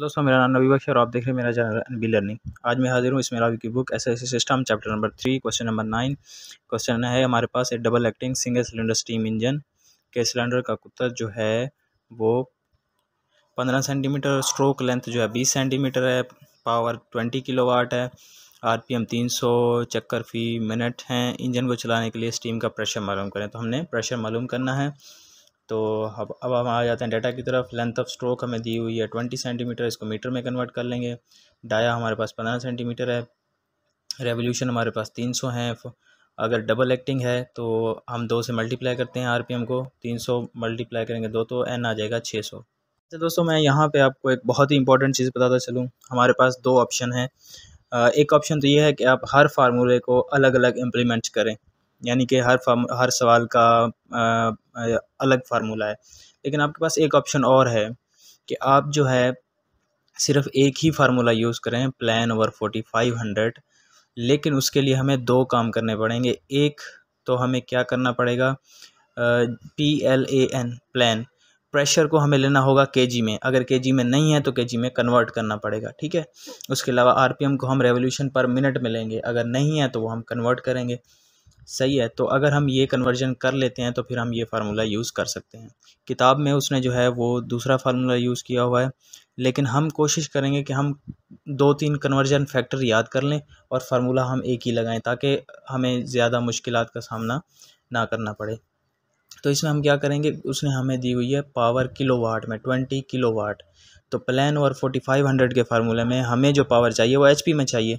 दोस्तों मेरा नाम नबी बख्श और आप देख रहे हैं मेरा चैनल बी लर्निंग आज मैं हाजिर हूँ इसमें रावी की book S S system chapter number three question number nine question है हमारे पास एक double acting single cylinder steam engine के सिलेंडर का कुत्ता जो है वो पंद्रह सेंटीमीटर स्ट्रोक लेंथ जो है बीस सेंटीमीटर है पावर ट्वेंटी किलो वाट है आर पी एम तीन सौ चक्कर फी मिनट हैं इंजन को चलाने के लिए स्टीम का प्रेशर मालूम करें तो हमने प्रेशर मालूम करना है तो अब अब हम आ जाते हैं डाटा की तरफ लेंथ ऑफ स्ट्रोक हमें दी हुई है ट्वेंटी सेंटीमीटर इसको मीटर में कन्वर्ट कर लेंगे डाया हमारे पास पंद्रह सेंटीमीटर है रेवोल्यूशन हमारे पास तीन सौ हैं अगर डबल एक्टिंग है तो हम दो से मल्टीप्लाई करते हैं आरपीएम को तीन सौ मल्टीप्लाई करेंगे दो तो एन आ जाएगा छः सौ अच्छा दोस्तों मैं यहाँ पे आपको एक बहुत ही इंपॉर्टेंट चीज़ बताता चलूँ हमारे पास दो ऑप्शन हैं एक ऑप्शन तो ये है कि आप हर फार्मूले को अलग अलग इम्प्लीमेंट करें यानी कि हर फार्म हर सवाल का अलग फार्मूला है लेकिन आपके पास एक ऑप्शन और है कि आप जो है सिर्फ़ एक ही फार्मूला यूज़ करें plan over forty five hundred लेकिन उसके लिए हमें दो काम करने पड़ेंगे एक तो हमें क्या करना पड़ेगा P L A N plan pressure को हमें लेना होगा केजी में अगर केजी में नहीं है तो केजी में कन्वर्ट करना पड़ेगा ठीक है उसके अलावा आरपीएम को हम रेवोल्यूशन पर मिनट में लेंगे अगर नहीं है तो वो हम कन्वर्ट करेंगे सही है तो अगर हम ये कन्वर्जन कर लेते हैं तो फिर हम ये फार्मूला यूज़ कर सकते हैं किताब में उसने जो है वो दूसरा फार्मूला यूज़ किया हुआ है लेकिन हम कोशिश करेंगे कि हम दो तीन कन्वर्जन फैक्टर याद कर लें और फार्मूला हम एक ही लगाएं ताकि हमें ज़्यादा मुश्किल का सामना ना करना पड़े तो इसमें हम क्या करेंगे उसने हमें दी हुई है पावर किलो में ट्वेंटी किलो तो प्लान और फोर्टी फाइव हंड्रेड के फार्मूले में हमें जो पावर चाहिए वो एच में चाहिए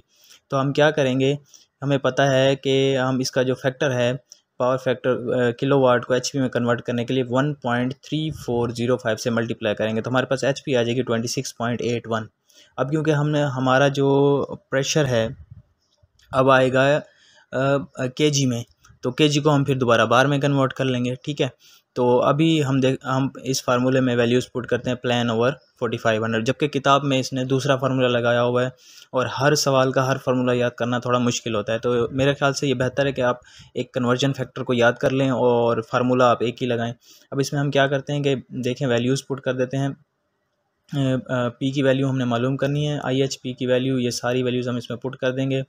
तो हम क्या करेंगे हमें पता है कि हम इसका जो फैक्टर है पावर फैक्टर किलो वाट को एच में कन्वर्ट करने के लिए one point three four zero five से मल्टीप्लाई करेंगे तो हमारे पास एच आ जाएगी twenty six point eight one अब क्योंकि हमने हमारा जो प्रेशर है अब आएगा के जी में तो के जी को हम फिर दोबारा बार में कन्वर्ट कर लेंगे ठीक है तो अभी हम देख हम इस फार्मूले में वैल्यूज़ पुट करते हैं plan over forty five hundred जबकि किताब में इसने दूसरा फार्मूला लगाया हुआ है और हर सवाल का हर फार्मूला याद करना थोड़ा मुश्किल होता है तो मेरे ख्याल से ये बेहतर है कि आप एक कन्वर्जन फैक्टर को याद कर लें और फार्मूला आप एक ही लगाएं अब इसमें हम क्या करते हैं कि देखें वैल्यूज़ पुट कर देते हैं पी की वैल्यू हमने मालूम करनी है आई एच पी की वैल्यू ये सारी वैल्यूज़ हम इसमें पुट कर देंगे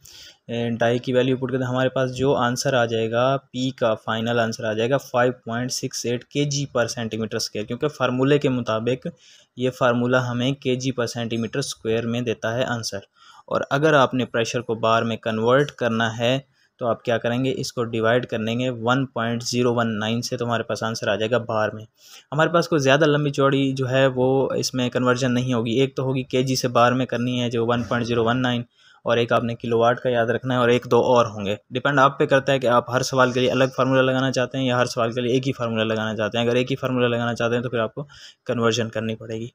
डाई की वैल्यू पुट कर देंगे हमारे पास जो आंसर आ जाएगा पी का फाइनल आंसर आ जाएगा फाइव पॉइंट सिक्स एट के जी पर सेंटीमीटर स्क्वायर क्योंकि फार्मूले के मुताबिक ये फार्मूला हमें के जी पर सेंटीमीटर स्क्वायर में देता है आंसर और अगर आपने प्रेशर को बार में कन्वर्ट करना है तो आप क्या करेंगे इसको डिवाइड कर लेंगे one point zero one nine से तो हमारे पास आंसर आ जाएगा बार में हमारे पास कोई ज़्यादा लंबी चौड़ी जो है वो इसमें कन्वर्जन नहीं होगी एक तो होगी के से बार में करनी है जो one point zero one nine और एक आपने किलोवाट का याद रखना है और एक दो और होंगे डिपेंड आप पे करता है कि आप हर सवाल के लिए अलग फार्मूला लगाना चाहते हैं या हर सवाल के लिए एक ही फार्मूला लगाना चाहते हैं अगर एक ही फार्मूला लगाना चाहते हैं तो फिर आपको कन्वर्जन करनी पड़ेगी